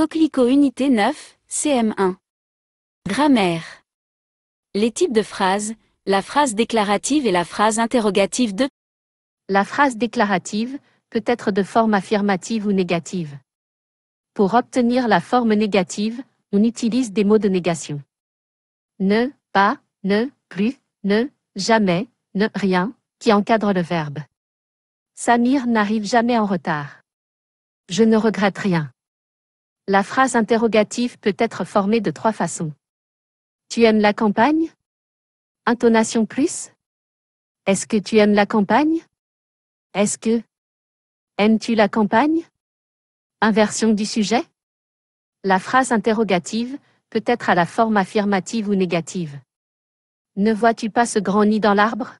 Coquelicot Unité 9, CM1. Grammaire. Les types de phrases, la phrase déclarative et la phrase interrogative de La phrase déclarative peut être de forme affirmative ou négative. Pour obtenir la forme négative, on utilise des mots de négation. Ne, pas, ne, plus, ne, jamais, ne, rien, qui encadre le verbe. Samir n'arrive jamais en retard. Je ne regrette rien. La phrase interrogative peut être formée de trois façons. Tu aimes la campagne Intonation plus Est-ce que tu aimes la campagne Est-ce que Aimes-tu la campagne Inversion du sujet La phrase interrogative peut être à la forme affirmative ou négative. Ne vois-tu pas ce grand nid dans l'arbre